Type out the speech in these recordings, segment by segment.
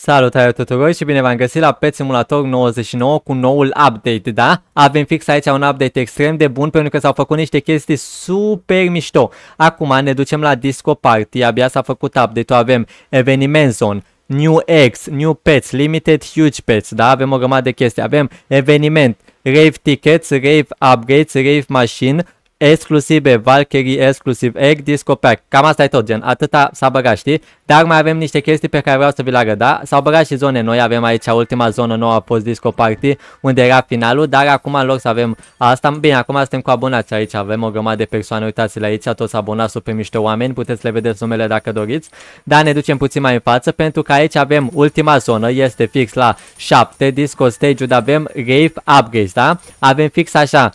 Salutare tuturor și bine v-am găsit la Pet Simulator 99 cu noul update, da? Avem fix aici un update extrem de bun pentru că s-au făcut niște chestii super mișto. Acum ne ducem la Disco Party, abia s-a făcut update-ul, avem Eveniment Zone, New Eggs, New Pets, Limited Huge Pets, da? Avem o grămadă de chestii, avem Eveniment, Rave Tickets, Rave Upgrades, Rave Machine, exclusive Valkyrie, exclusiv Egg, Disco Pack. Cam asta e tot, gen, atâta s-a băgat, știi? Dar mai avem niște chestii pe care vreau să vi le arăt, da? S-au băgat și zone noi, avem aici ultima zonă nouă a post Disco Party, unde era finalul, dar acum în loc să avem asta, bine, acum suntem cu abonați aici, avem o grămadă de persoane, uitați-le aici, toți abonați, super mișto oameni, puteți le vedeți numele dacă doriți, dar ne ducem puțin mai în față, pentru că aici avem ultima zonă, este fix la 7, Disco stage unde avem Rave Upgrade, da? Avem fix așa,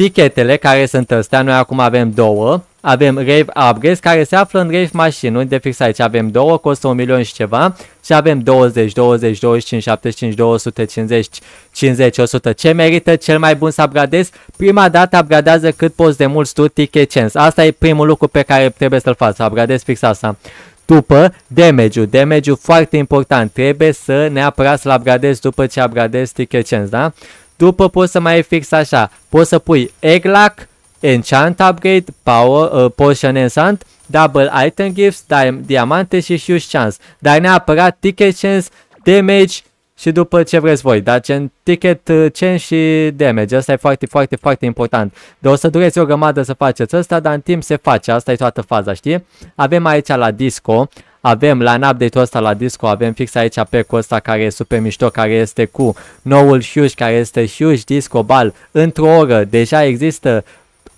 Pichetele care sunt astea, noi acum avem două. Avem Rave Upgrades care se află în Rave Machine, unde fix aici avem două, costă un milion și ceva și avem 20, 20, 25, 75, 250, 50, 100. Ce merită cel mai bun să upgradezi? Prima dată upgradează cât poți de mult tu ticket chance. Asta e primul lucru pe care trebuie să-l faci, să upgradezi fix asta. După damage-ul, damage foarte important, trebuie să neapărat să-l upgradezi după ce upgradezi ticket chance, da? După poți să mai fix așa, poți să pui Egglock, Enchant Upgrade, Power, uh, Potion Enchant, Double Item Gifts, Diamante și Huge Chance. Dar neapărat Ticket Chance, Damage și după ce vreți voi. Dar gen Ticket uh, Chance și Damage, asta e foarte, foarte, foarte important. De o să dureți o grămadă să faceți asta, dar în timp se face, asta e toată faza, știi? Avem aici la Disco, avem la update-ul ăsta la disco, avem fix aici pe costa ăsta care e super mișto, care este cu noul Huge, care este Huge Disco Ball. Într-o oră deja există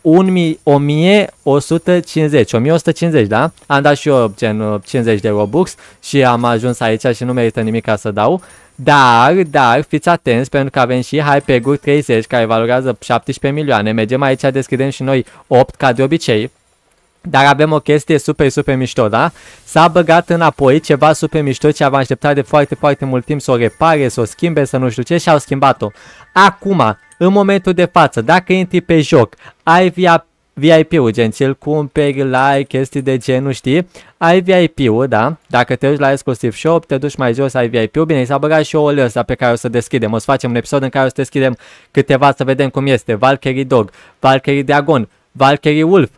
1150, 1150, da? Am dat și eu gen 50 uh, de Robux și am ajuns aici și nu merită nimic ca să dau. Dar, dar, fiți atenți pentru că avem și Hypeguri 30 care valorează 17 milioane. Mergem aici, deschidem și noi 8 ca de obicei. Dar avem o chestie super, super mișto, da? S-a băgat înapoi ceva super mișto ce am așteptat de foarte, foarte mult timp să o repare, să o schimbe, să nu știu ce și au schimbat-o. Acum, în momentul de față, dacă intri pe joc, ai via VIP-ul, gen ți-l cumperi, like, chestii de genul, știi? Ai VIP-ul, da? Dacă te duci la exclusiv shop, te duci mai jos, ai VIP-ul. Bine, s-a băgat și o ăsta pe care o să deschidem. O să facem un episod în care o să deschidem câteva să vedem cum este. Valkyrie Dog, Valkyrie Dragon, Valkyrie Wolf,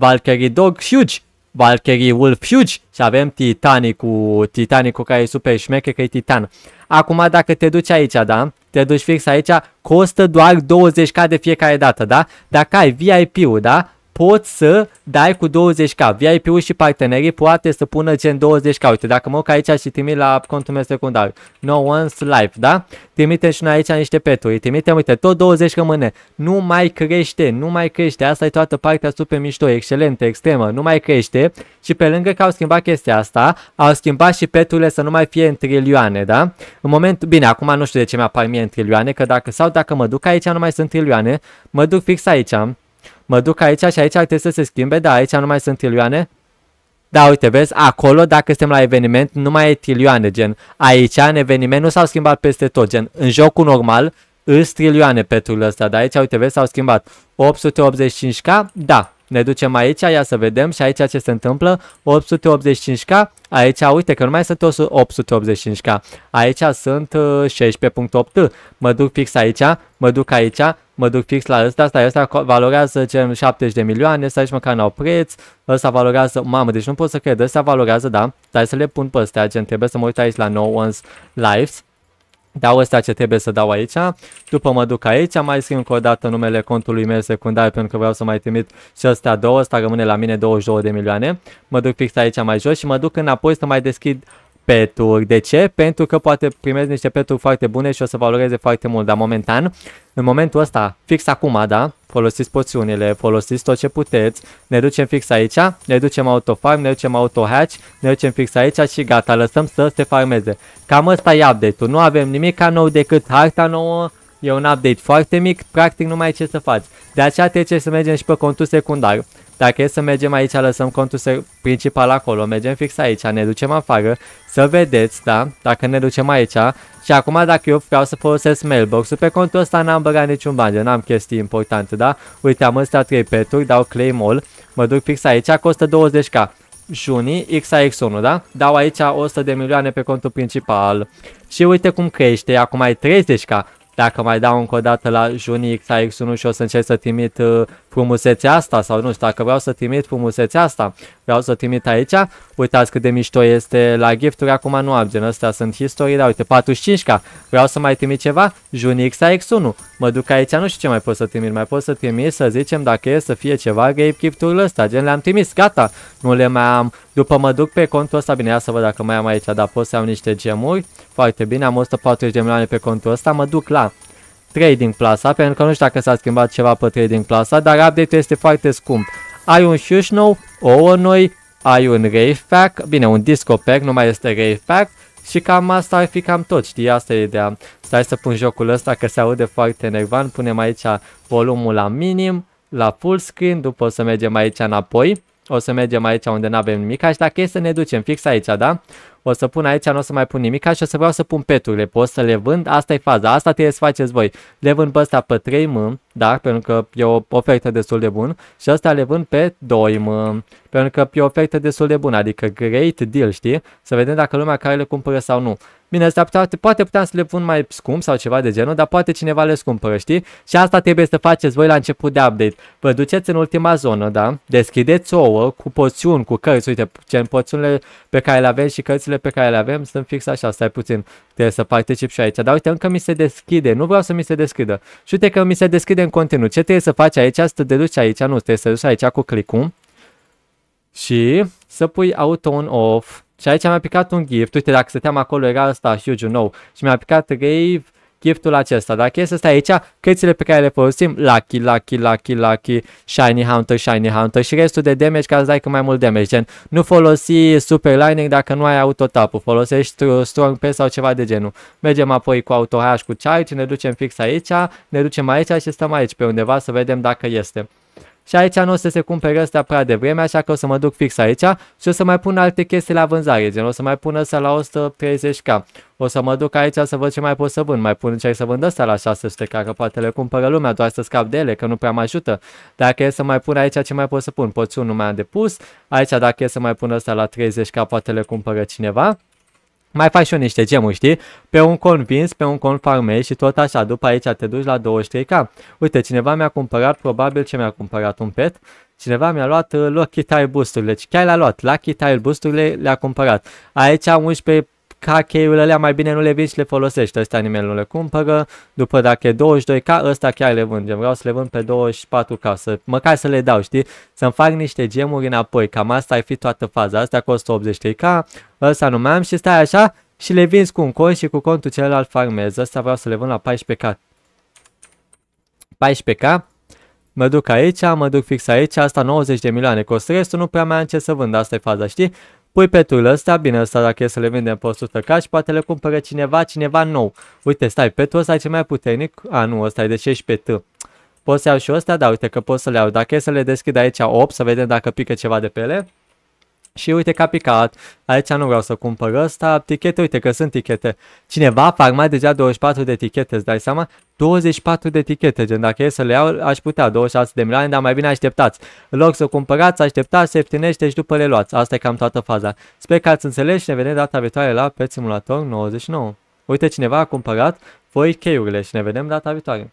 Valkyrie Dog Huge, Valkyrie Wolf Huge și avem Titanicul, Titanicul care e super șmecher că e Titan. Acum dacă te duci aici, da? Te duci fix aici, costă doar 20k de fiecare dată, da? Dacă ai VIP-ul, da? poți să dai cu 20k. VIP-ul și partenerii poate să pună gen 20k. Uite, dacă mă duc aici și trimit la contul meu secundar, no one's life, da? Trimitem și noi aici niște peturi, trimitem, uite, tot 20 rămâne. Nu mai crește, nu mai crește. Asta e toată partea super mișto, excelentă, extremă, nu mai crește. Și pe lângă că au schimbat chestia asta, au schimbat și peturile să nu mai fie în trilioane, da? În moment, bine, acum nu știu de ce mi-apar mie în trilioane, că dacă sau dacă mă duc aici nu mai sunt trilioane, mă duc fix aici Mă duc aici și aici trebuie să se schimbe, da, aici nu mai sunt tilioane. Da, uite, vezi, acolo, dacă suntem la eveniment, nu mai e tilioane, gen. Aici, în eveniment, nu s-au schimbat peste tot, gen. În jocul normal, îs trilioane pe ăsta, dar aici, uite, vezi, s-au schimbat. 885k, da, ne ducem aici, ia să vedem și aici ce se întâmplă. 885k, aici uite că nu mai sunt 885k. Aici sunt 16.8. Uh, mă duc fix aici, mă duc aici, mă duc fix la ăsta, asta, ăsta valorează gen 70 de milioane, să aici măcar n-au preț, ăsta valorează, mamă, deci nu pot să cred, ăsta valorează, da, dar să le pun pe ăstea, gen, trebuie să mă uit aici la No One's Lives, Dau ăsta ce trebuie să dau aici, după mă duc aici, mai scriu încă o dată numele contului meu secundar pentru că vreau să mai trimit și ăsta două, asta rămâne la mine 22 de milioane. Mă duc fix aici mai jos și mă duc înapoi să mai deschid peturi. De ce? Pentru că poate primezi niște peturi foarte bune și o să valoreze foarte mult, dar momentan, în momentul ăsta, fix acum, da, folosiți poțiunile, folosiți tot ce puteți, ne ducem fix aici, ne ducem autofarm, ne ducem autohatch, ne ducem fix aici și gata, lăsăm să se farmeze. Cam ăsta e update-ul, nu avem nimic nou decât harta nouă, E un update foarte mic, practic nu mai ai ce să faci. De aceea trece să mergem și pe contul secundar. Dacă e să mergem aici, lăsăm contul principal acolo, mergem fix aici, ne ducem afară, să vedeți, da, dacă ne ducem aici. Și acum dacă eu vreau să folosesc mailbox-ul, pe contul ăsta n-am băgat niciun bani, eu n-am chestii importante, da? Uite, am ăstea 3 peturi, dau claim all, mă duc fix aici, costă 20k. Juni, XAX1, da? Dau aici 100 de milioane pe contul principal. Și uite cum crește, acum ai 30k. Dacă mai dau încă o dată la Junix, ax 1 și o să încerc să trimit uh, frumusețea asta sau nu știu, dacă vreau să trimit frumusețea asta, vreau să trimit aici, uitați cât de mișto este la gifturi, acum nu am gen, astea sunt istorii, dar uite, 45 ca. vreau să mai trimit ceva, Junix AX1, mă duc aici, nu știu ce mai pot să trimit, mai pot să trimit, să zicem, dacă e să fie ceva, grape gifturile ăsta, gen le-am trimis, gata, nu le mai am, după mă duc pe contul ăsta, bine, ia să văd dacă mai am aici, dar pot să am niște gemuri, foarte bine, am 140 de milioane pe contul ăsta, mă duc la trading plasa, pentru că nu știu dacă s-a schimbat ceva pe trading plasa, dar update-ul este foarte scump. Ai un nou, ouă noi, ai un Rave Pack, bine, un Disco Pack, nu mai este Rave Pack, și cam asta ar fi cam tot, știi, asta e ideea. Stai să pun jocul ăsta că se aude foarte nervant, punem aici volumul la minim, la full screen, după o să mergem aici înapoi. O să mergem aici unde nu avem nimic. Și dacă e să ne ducem fix aici, da? O să pun aici, nu o să mai pun nimic și o să vreau să pun peturile. Pot să le vând, asta e faza, asta trebuie să faceți voi. Le vând pe ăsta pe 3 m, da? Pentru că e o ofertă destul de bună. Și ăsta le vând pe 2 m, pentru că e o ofertă destul de bună, adică great deal, știi? Să vedem dacă lumea care le cumpără sau nu. Bine, astea poate, poate puteam să le pun mai scump sau ceva de genul, dar poate cineva le scumpără, știi? Și asta trebuie să faceți voi la început de update. Vă duceți în ultima zonă, da? Deschideți ouă cu poțiuni, cu cărți, uite, gen poțiunile pe care le avem și cărțile pe care le avem sunt fix așa, stai puțin, trebuie să particip și aici. Dar uite, încă mi se deschide, nu vreau să mi se deschidă. Și uite că mi se deschide în continuu. Ce trebuie să faci aici? Să te duci aici, nu, trebuie să te duci aici cu clicul și să pui auto on off și aici mi-a picat un gift, uite dacă stăteam acolo era asta, huge nou și mi-a picat rave giftul acesta. Dacă este asta aici, cărțile pe care le folosim, Lucky, Lucky, Lucky, Lucky, Shiny Hunter, Shiny Hunter și restul de damage ca să dai cât mai mult damage. Gen, nu folosi Super Lining dacă nu ai auto tap folosești Strong pe sau ceva de genul. Mergem apoi cu auto hash cu charge, ne ducem fix aici, ne ducem aici și stăm aici pe undeva să vedem dacă este. Și aici nu o să se cumpere ăsta prea devreme, așa că o să mă duc fix aici și o să mai pun alte chestii la vânzare, gen o să mai pun ăsta la 130k. O să mă duc aici să văd ce mai pot să vând, mai pun încerc să vând ăsta la 600k, că poate le cumpără lumea doar să scap de ele, că nu prea mă ajută. Dacă e să mai pun aici, ce mai pot să pun? Pot un mai am depus, aici dacă e să mai pun ăsta la 30k, poate le cumpără cineva. Mai faci și eu niște gemuri, știi? Pe un con pe un con și tot așa. După aici te duci la 23k. Uite, cineva mi-a cumpărat, probabil ce mi-a cumpărat un pet. Cineva mi-a luat uh, Lucky Tile Boost-urile. Deci chiar l-a luat. Lucky Tile Boost-urile le-a cumpărat. Aici 11 K-cheiul alea mai bine nu le vii și le folosești, ăsta nimeni nu le cumpără. După dacă e 22K, ăsta chiar le vând, vreau să le vând pe 24K, să, măcar să le dau, știi? Să-mi fac niște gemuri înapoi, cam asta ai fi toată faza, astea costă 80 k ăsta nu mai am și stai așa și le vinzi cu un cont și cu contul celălalt farmez, ăsta vreau să le vând la 14K. 14K, mă duc aici, mă duc fix aici, asta 90 de milioane costă, restul nu prea mai am ce să vând, asta e faza, știi? Pui pe turul ăsta, bine ăsta dacă e să le vindem pe 100 și poate le cumpără cineva, cineva nou. Uite, stai, pe ăsta e cel mai puternic. A, nu, ăsta e de 16 T. Pot să iau și ăsta, da, uite că pot să le iau. Dacă e să le deschid aici 8, să vedem dacă pică ceva de pe ele și uite că a picat, aici nu vreau să cumpăr ăsta, tichete, uite că sunt tichete. Cineva mai deja 24 de tichete, îți dai seama? 24 de tichete, gen dacă e să le iau, aș putea 26 de milioane, dar mai bine așteptați. În loc să cumpărați, așteptați, se ieftinește și după le luați. Asta e cam toată faza. Sper că ați înțeles și ne vedem data viitoare la Pet Simulator 99. Uite, cineva a cumpărat voi cheiurile și ne vedem data viitoare.